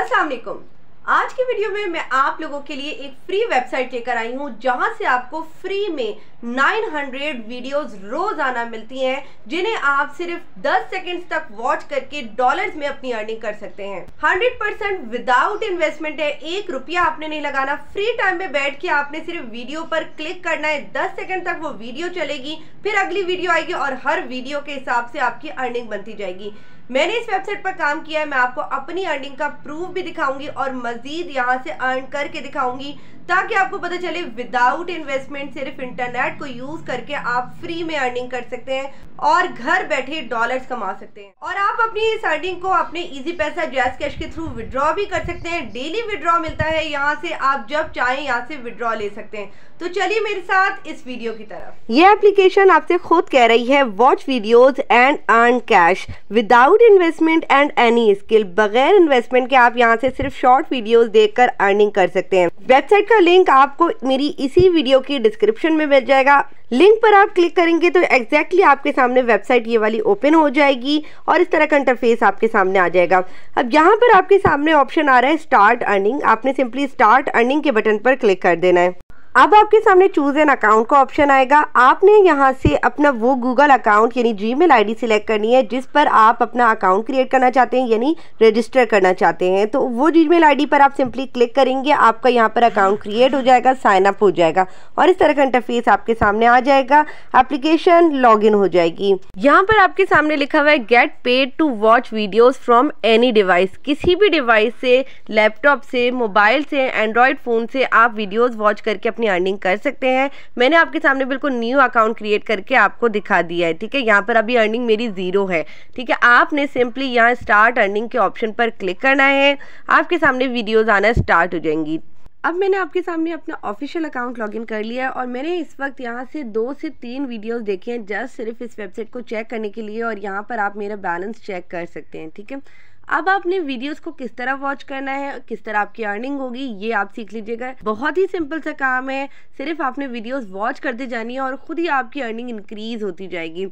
अस्सलाम वालेकुम आज की वीडियो में मैं आप लोगों के लिए एक फ्री वेबसाइट लेकर आई हूँ जहाँ से आपको फ्री में 900 वीडियोस रोज़ाना मिलती हैं जिन्हें आप सिर्फ 10 सेकंड्स तक वॉच करके डॉलर्स में अपनी अर्निंग कर सकते हैं 100 परसेंट विदाउट इन्वेस्टमेंट है एक रुपया आपने नहीं लगाना फ्री टाइम में बैठ के आपने सिर्फ वीडियो पर क्लिक करना है 10 सेकंड तक वो वीडियो चलेगी फिर अगली वीडियो आएगी और हर वीडियो के हिसाब से आपकी अर्निंग बनती जाएगी मैंने इस वेबसाइट पर काम किया है मैं आपको अपनी अर्निंग का प्रूफ भी दिखाऊंगी और मजीद यहाँ से अर्न करके दिखाऊंगी ताकि आपको पता चले विदाउट इन्वेस्टमेंट सिर्फ इंटरनेट को यूज करके आप फ्री में अर्निंग कर सकते हैं और घर बैठे डॉलर्स कमा सकते हैं और आप अपनी इस अर्निंग को अपने इजी पैसा जैस कैश के थ्रू विड्रॉ भी कर सकते हैं डेली विड्रॉ मिलता है यहाँ से आप जब चाहे यहाँ से विड्रॉ ले सकते हैं तो चलिए मेरे साथ इस वीडियो की तरफ ये एप्लीकेशन आपसे खुद कह रही है watch video and earn cash without investment and any skill बगैर इन्वेस्टमेंट के आप यहाँ से सिर्फ शॉर्ट वीडियो देख अर्निंग कर सकते हैं वेबसाइट का लिंक आपको मेरी इसी वीडियो की डिस्क्रिप्शन में मिल जाएगा लिंक पर आप क्लिक करेंगे तो एग्जैक्टली exactly आपके सामने वेबसाइट ये वाली ओपन हो जाएगी और इस तरह का इंटरफेस आपके सामने आ जाएगा अब यहाँ पर आपके सामने ऑप्शन आ रहा है स्टार्ट अर्निंग आपने सिंपली स्टार्ट अर्निंग के बटन पर क्लिक कर देना है अब आपके सामने चूज़ एन अकाउंट का ऑप्शन आएगा आपने यहाँ से अपना वो गूगल अकाउंट यानी मेल आई सिलेक्ट करनी है जिस पर आप अपना अकाउंट क्रिएट करना चाहते हैं यानी रजिस्टर करना चाहते हैं तो वो जी मेल पर आप सिंपली क्लिक करेंगे आपका यहाँ पर अकाउंट क्रिएट हो जाएगा साइन अप हो जाएगा और इस तरह का इंटरफेस आपके सामने आ जाएगा एप्लीकेशन लॉग हो जाएगी यहाँ पर आपके सामने लिखा हुआ है get paid to watch videos from any device किसी भी डिवाइस से लैपटॉप से मोबाइल से एंड्रॉयड फ़ोन से आप वीडियोज़ वॉच करके अपने अपनी अर्निंग कर सकते हैं मैंने आपके सामने बिल्कुल न्यू अकाउंट क्रिएट करके आपको दिखा दिया है ठीक है यहाँ पर अभी अर्निंग मेरी ज़ीरो है ठीक है आपने सिंपली यहाँ स्टार्ट अर्निंग के ऑप्शन पर क्लिक करना है आपके सामने वीडियोज़ आना स्टार्ट हो जाएंगी अब मैंने आपके सामने अपना ऑफिशियल अकाउंट लॉगिन कर लिया है और मैंने इस वक्त यहाँ से दो से तीन वीडियोस देखे हैं जस्ट सिर्फ इस वेबसाइट को चेक करने के लिए और यहाँ पर आप मेरा बैलेंस चेक कर सकते हैं ठीक है अब आपने वीडियोस को किस तरह वॉच करना है किस तरह आपकी अर्निंग होगी ये आप सीख लीजिएगा बहुत ही सिंपल सा काम है सिर्फ आपने वीडियोस वॉच करते जानी है और ख़ुद ही आपकी अर्निंग इंक्रीज होती जाएगी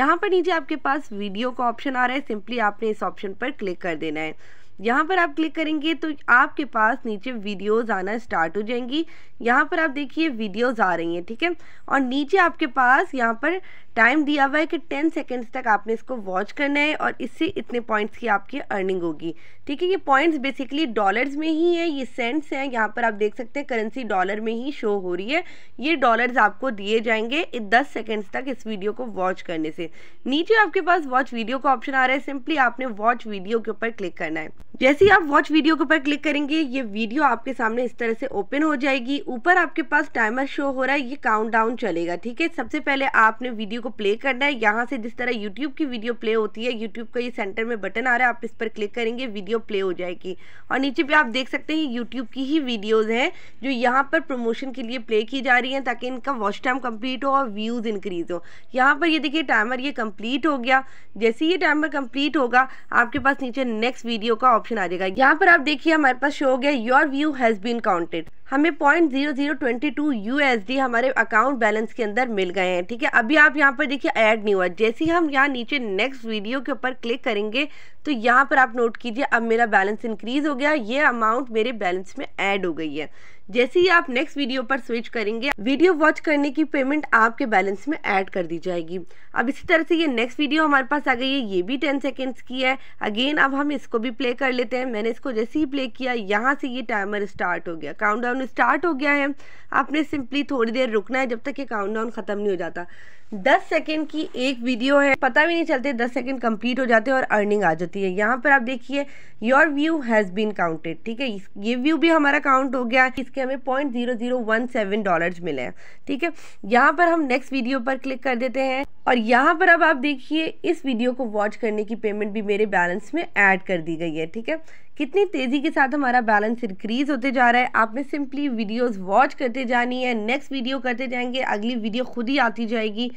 यहाँ पर नीचे आपके पास वीडियो का ऑप्शन आ रहा है सिंपली आपने इस ऑप्शन पर क्लिक कर देना है यहाँ पर आप क्लिक करेंगे तो आपके पास नीचे वीडियोज़ आना स्टार्ट हो जाएंगी यहाँ पर आप देखिए वीडियोज़ आ रही हैं ठीक है और नीचे आपके पास यहाँ पर टाइम दिया हुआ है कि टेन सेकेंड्स तक आपने इसको वॉच करना है और इससे इतने पॉइंट्स की आपकी अर्निंग होगी ठीक है ये पॉइंट्स बेसिकली डॉलर्स में ही है ये सेंट्स हैं यहाँ पर आप देख सकते हैं करेंसी डॉलर में ही शो हो रही है ये डॉलर्स आपको दिए जाएंगे दस सेकेंड्स तक इस वीडियो को वॉच करने से नीचे आपके पास वॉच वीडियो का ऑप्शन आ रहा है सिंपली आपने वॉच वीडियो के ऊपर क्लिक करना है जैसे ही आप वॉच वीडियो के ऊपर क्लिक करेंगे ये वीडियो आपके सामने इस तरह से ओपन हो जाएगी ऊपर आपके पास टाइमर शो हो रहा है ये काउंटडाउन चलेगा ठीक है सबसे पहले आपने वीडियो को प्ले करना है यहाँ से जिस तरह यूट्यूब की वीडियो प्ले होती है यूट्यूब का ये सेंटर में बटन आ रहा है आप इस पर क्लिक करेंगे वीडियो प्ले हो जाएगी और नीचे पे आप देख सकते हैं यूट्यूब की ही वीडियोज़ हैं जो यहाँ पर प्रमोशन के लिए प्ले की जा रही है ताकि इनका वॉच टाइम कम्प्लीट हो और व्यूज़ इंक्रीज़ हो यहाँ पर ये देखिए टाइमर ये कम्प्लीट हो गया जैसे ये टाइमर कम्प्लीट होगा आपके पास नीचे नेक्स्ट वीडियो का ऑप्शन आ जाएगा यहाँ पर आप देखिए हमारे पास शो हो गया your view has been counted हमें point zero zero twenty two you हमारे अकाउंट बैलेंस के अंदर मिल गए हैं ठीक है अभी आप यहाँ पर देखिए ऐड नहीं हुआ जैसे ही हम यहाँ नीचे नेक्स्ट वीडियो के ऊपर क्लिक करेंगे तो यहाँ पर आप नोट कीजिए अब मेरा बैलेंस इंक्रीज हो गया ये अमाउंट मेरे बैलेंस में ऐड हो गई है जैसे ही आप नेक्स्ट वीडियो पर स्विच करेंगे वीडियो वॉच करने की पेमेंट आपके बैलेंस में ऐड कर दी जाएगी अब इसी तरह से ये नेक्स्ट वीडियो हमारे पास आ गई है ये भी टेन सेकेंड्स की है अगेन अब हम इसको भी प्ले कर लेते हैं मैंने इसको जैसे ही प्ले किया यहाँ से ये टाइमर स्टार्ट हो गया काउंट स्टार्ट हो गया है आपने सिंपली थोड़ी देर रुकना है जब तक ये काउंट ख़त्म नहीं हो जाता दस सेकेंड की एक वीडियो है पता भी नहीं चलते दस सेकेंड कंप्लीट हो जाते हैं और अर्निंग आ जाती है यहाँ पर आप देखिए your view has been counted ठीक है ये व्यू भी हमारा काउंट हो गया इसके हमें point zero zero one seven dollars मिले हैं ठीक है यहाँ पर हम नेक्स्ट वीडियो पर क्लिक कर देते हैं और यहाँ पर अब आप देखिए इस वीडियो को वॉच करने की पेमेंट भी मेरे बैलेंस में ऐड कर दी गई है ठीक है कितनी तेज़ी के साथ हमारा बैलेंस इंक्रीज़ होते जा रहा है आपने सिंपली वीडियोस वॉच करते जानी है नेक्स्ट वीडियो करते जाएंगे अगली वीडियो खुद ही आती जाएगी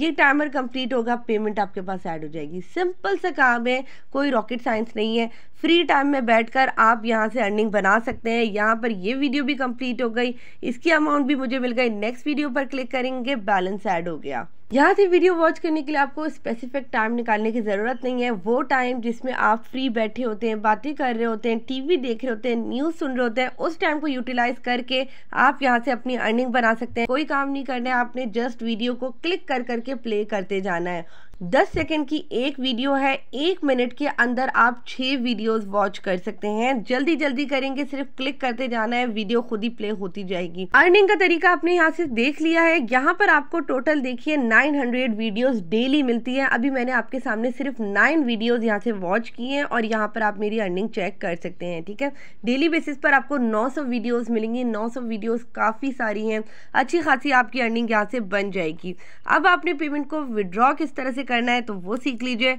ये टाइमर कंप्लीट होगा पेमेंट आपके पास ऐड हो जाएगी सिंपल सा काम है कोई रॉकेट साइंस नहीं है फ्री टाइम में बैठकर आप यहाँ से अर्निंग बना सकते हैं यहाँ पर ये वीडियो भी कंप्लीट हो गई इसकी अमाउंट भी मुझे मिल गई नेक्स्ट वीडियो पर क्लिक करेंगे बैलेंस ऐड हो गया यहाँ से वीडियो वॉच करने के लिए आपको स्पेसिफिक टाइम निकालने की ज़रूरत नहीं है वो टाइम जिसमें आप फ्री बैठे होते हैं बातें कर रहे होते हैं टीवी देख रहे होते हैं न्यूज़ सुन रहे होते हैं उस टाइम को यूटिलाइज करके आप यहाँ से अपनी अर्निंग बना सकते हैं कोई काम नहीं करना है आपने जस्ट वीडियो को क्लिक कर करके प्ले करते जाना है दस सेकेंड की एक वीडियो है एक मिनट के अंदर आप छः वीडियोस वॉच कर सकते हैं जल्दी जल्दी करेंगे सिर्फ क्लिक करते जाना है वीडियो खुद ही प्ले होती जाएगी अर्निंग का तरीका आपने यहाँ से देख लिया है यहाँ पर आपको टोटल देखिए 900 वीडियोस डेली मिलती है अभी मैंने आपके सामने सिर्फ नाइन वीडियोज यहाँ से वॉच की है और यहाँ पर आप मेरी अर्निंग चेक कर सकते हैं ठीक है डेली बेसिस पर आपको नौ वीडियोज़ मिलेंगी नौ वीडियोज़ काफ़ी सारी हैं अच्छी खासी आपकी अर्निंग यहाँ से बन जाएगी अब आपने पेमेंट को विड्रॉ किस तरह से करना है तो वो सीख लीजिए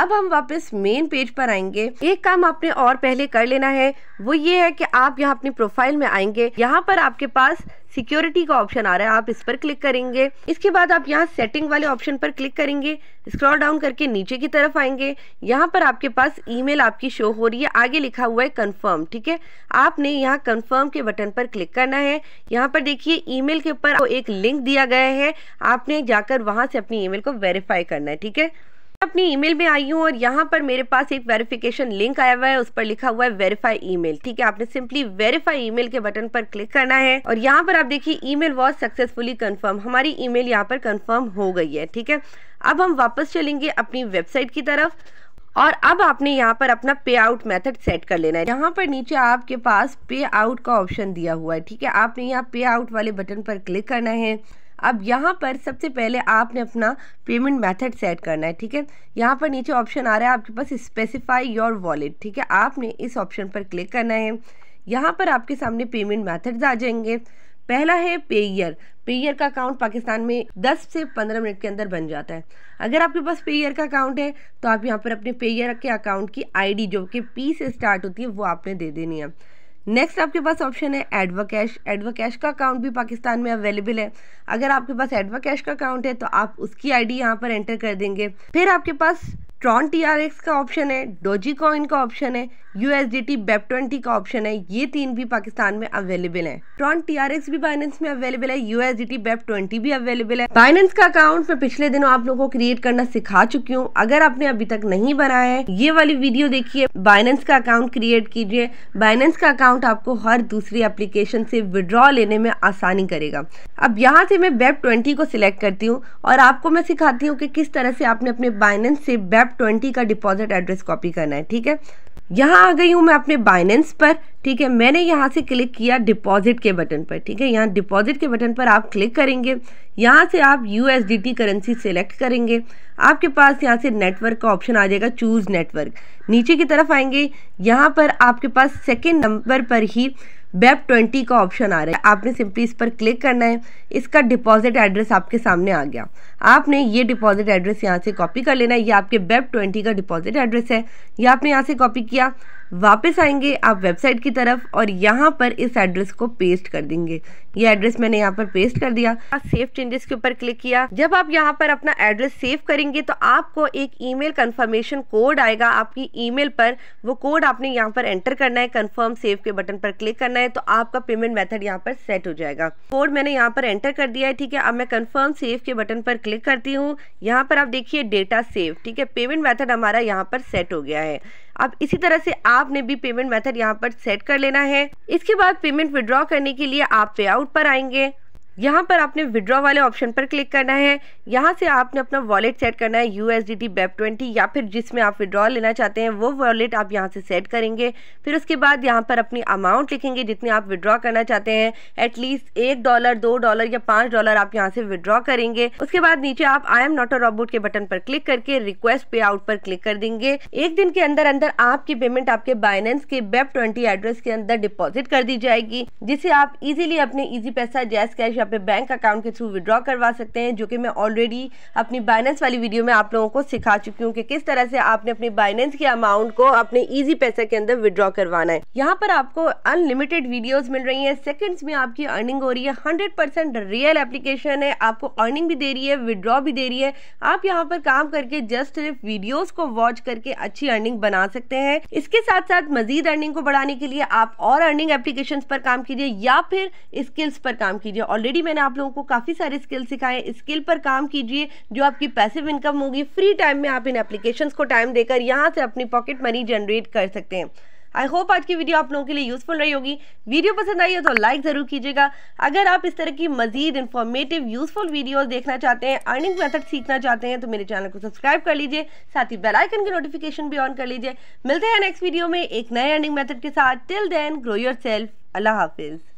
अब हम वापस मेन पेज पर आएंगे एक काम आपने और पहले कर लेना है वो ये है कि आप यहाँ अपनी प्रोफाइल में आएंगे यहाँ पर आपके पास सिक्योरिटी का ऑप्शन आ रहा है आप इस पर क्लिक करेंगे इसके बाद आप यहाँ सेटिंग वाले ऑप्शन पर क्लिक करेंगे स्क्रॉल डाउन करके नीचे की तरफ आएंगे यहाँ पर आपके पास ईमेल आपकी शो हो रही है आगे लिखा हुआ है कंफर्म ठीक है आपने यहाँ कंफर्म के बटन पर क्लिक करना है यहाँ पर देखिए ईमेल के ऊपर एक लिंक दिया गया है आपने जाकर वहाँ से अपनी ईमेल को वेरीफाई करना है ठीक है अपनी ईमेल में आई हूँ और यहाँ पर मेरे पास एक वेरिफिकेशन लिंक आया हुआ है उस पर लिखा हुआ है वेरीफाई ईमेल ठीक है आपने सिंपली वेरीफाई ईमेल के बटन पर क्लिक करना है और यहाँ पर आप देखिए ईमेल वॉज सक्सेसफुली कंफर्म हमारी ईमेल यहाँ पर कंफर्म हो गई है ठीक है अब हम वापस चलेंगे अपनी वेबसाइट की तरफ और अब आपने यहाँ पर अपना पे आउट मेथड सेट कर लेना है यहाँ पर नीचे आपके पास पे आउट का ऑप्शन दिया हुआ है ठीक है आपने यहाँ पे आउट वाले बटन पर क्लिक करना है अब यहाँ पर सबसे पहले आपने अपना पेमेंट मेथड सेट करना है ठीक है यहाँ पर नीचे ऑप्शन आ रहा है आपके पास स्पेसिफाई योर वॉलेट ठीक है आपने इस ऑप्शन पर क्लिक करना है यहाँ पर आपके सामने पेमेंट मैथड्स आ जाएंगे पहला है पेयर पेयर का अकाउंट पाकिस्तान में 10 से 15 मिनट के अंदर बन जाता है अगर आपके पास पेयर का अकाउंट है तो आप यहाँ पर अपने पेयर के अकाउंट की आईडी जो कि पी से स्टार्ट होती है वो आपने दे देनी है नेक्स्ट आपके पास ऑप्शन है एडवा कैश एडवा कैश का अकाउंट भी पाकिस्तान में अवेलेबल है अगर आपके पास एडवा कैश का अकाउंट है तो आप उसकी आईडी यहाँ पर एंटर कर देंगे फिर आपके पास ट्रॉन टी आर एक्स का ऑप्शन है डोजी कॉइन का ऑप्शन है U S D T BEP twenty का ऑप्शन है ये तीन भी पाकिस्तान में अवेलेबल है ट्रॉन टी आर एक्स भी बाइनेंस में अवेलेबल है U S D T BEP twenty भी अवेलेबल है बाइनेंस का अकाउंट मैं पिछले दिनों आप लोगों को क्रिएट करना सिखा चुकी हूँ अगर आपने अभी तक नहीं बनाया है ये वाली वीडियो देखिए बाइनेंस का अकाउंट क्रिएट कीजिए बाइनेंस का अकाउंट आपको हर दूसरी एप्लीकेशन से विड्रॉ लेने में आसानी करेगा अब यहाँ से मैं बेप ट्वेंटी को सिलेक्ट करती हूँ और आपको मैं सिखाती हूँ कि किस तरह से आपने अपने बाइनेंस से बेप ट्वेंटी का डिपॉजिट एड्रेस कॉपी करना है ठीक है यहाँ आ गई हूँ मैं अपने बाइनेंस पर ठीक है मैंने यहाँ से क्लिक किया डिपॉजिट के बटन पर ठीक है यहाँ डिपॉजिट के बटन पर आप क्लिक करेंगे यहाँ से आप यू करेंसी सेलेक्ट करेंगे आपके पास यहाँ से नेटवर्क का ऑप्शन आ जाएगा चूज़ नेटवर्क नीचे की तरफ आएंगे यहाँ पर आपके पास सेकेंड नंबर पर ही बेब ट्वेंटी का ऑप्शन आ रहा है आपने सिंपली इस पर क्लिक करना है इसका डिपॉजिट एड्रेस आपके सामने आ गया आपने ये डिपॉजिट एड्रेस यहाँ से कॉपी कर लेना है ये आपके बेब ट्वेंटी का डिपॉजिट एड्रेस है ये आपने यहाँ से कॉपी किया वापस आएंगे आप वेबसाइट की तरफ और यहाँ पर इस एड्रेस को पेस्ट कर देंगे ये एड्रेस मैंने यहाँ पर पेस्ट कर दिया सेव चेंजेस के ऊपर क्लिक किया जब आप यहाँ पर अपना एड्रेस सेव करेंगे तो आपको एक ईमेल कंफर्मेशन कोड आएगा आपकी ईमेल पर वो कोड आपने यहाँ पर एंटर करना है कंफर्म सेव के बटन पर क्लिक करना है तो आपका पेमेंट मेथड यहाँ पर सेट हो जाएगा कोड मैंने यहाँ पर एंटर कर दिया है ठीक है अब मैं कन्फर्म सेव के बटन पर क्लिक करती हूँ यहाँ पर आप देखिए डेटा सेव ठीक है पेमेंट मेथड हमारा यहाँ पर सेट हो गया है अब इसी तरह से आपने भी पेमेंट मेथड यहाँ पर सेट कर लेना है इसके बाद पेमेंट विड्रॉ करने के लिए आप पे आउट पर आएंगे यहाँ पर आपने विड्रॉ वाले ऑप्शन पर क्लिक करना है यहाँ से आपने अपना वॉलेट सेट करना है यू एस बेप ट्वेंटी या फिर जिसमें आप विड्रॉ लेना चाहते हैं वो वॉलेट आप यहाँ से सेट करेंगे फिर उसके बाद यहाँ पर अपनी अमाउंट लिखेंगे जितने आप विड्रॉ करना चाहते हैं एटलीस्ट एक डॉलर दो डॉलर या पाँच डॉलर आप यहाँ से विड्रॉ करेंगे उसके बाद नीचे आप I am not a robot के बटन पर क्लिक करके रिक्वेस्ट पे आउट पर क्लिक कर देंगे एक दिन के अंदर अंदर आपकी पेमेंट आपके बाइनेंस के बेप ट्वेंटी एड्रेस के अंदर डिपॉजिट कर दी जाएगी जिसे आप इजिली अपने इजी पैसा जैस कैश यहाँ पे बैंक अकाउंट के थ्रू विड्रॉ करवा सकते हैं जो कि मैं ऑलरेडी अपनी बाइनेंस वाली वीडियो में आप लोगों को सिखा चुकी हूँ कि किस तरह से आपने अपनी बाइनेंस के अमाउंट को अपने ईजी पैसे के अंदर विड्रॉ करवाना है यहाँ पर आपको अनलिमिटेड वीडियोज मिल रही है सेकेंड्स में आपकी अर्निंग हो रही है हंड्रेड रियल एप्लीकेशन है आपको अर्निंग भी दे रही है विड्रॉ भी दे रही है आप यहाँ पर काम करके जस्ट सिर्फ वीडियोज को वॉच करके अच्छी अर्निंग बना सकते हैं इसके साथ साथ मजीद अर्निंग को बढ़ाने के लिए आप और अर्निंग एप्लीकेशन पर काम कीजिए या फिर स्किल्स पर काम कीजिए ऑलरेडी ऑलरेडी मैंने आप लोगों को काफ़ी सारे स्किल सिखाए स्किल पर काम कीजिए जो आपकी पैसिव इनकम होगी फ्री टाइम में आप इन एप्लीकेशन को टाइम देकर यहाँ से अपनी पॉकेट मनी जनरेट कर सकते हैं आई होप आज की वीडियो आप लोगों के लिए यूजफुल रही होगी वीडियो पसंद आई हो तो लाइक ज़रूर कीजिएगा अगर आप इस तरह की मजीद इन्फॉर्मेटिव यूजफुल वीडियोस देखना चाहते हैं अर्निंग मेथड सीखना चाहते हैं तो मेरे चैनल को सब्सक्राइब कर लीजिए साथ ही बेल आइकन की नोटिफिकेशन भी ऑन कर लीजिए मिलते हैं नेक्स्ट वीडियो में एक नए अर्निंग मैथड के साथ till then grow yourself अल्लाह हाफिज़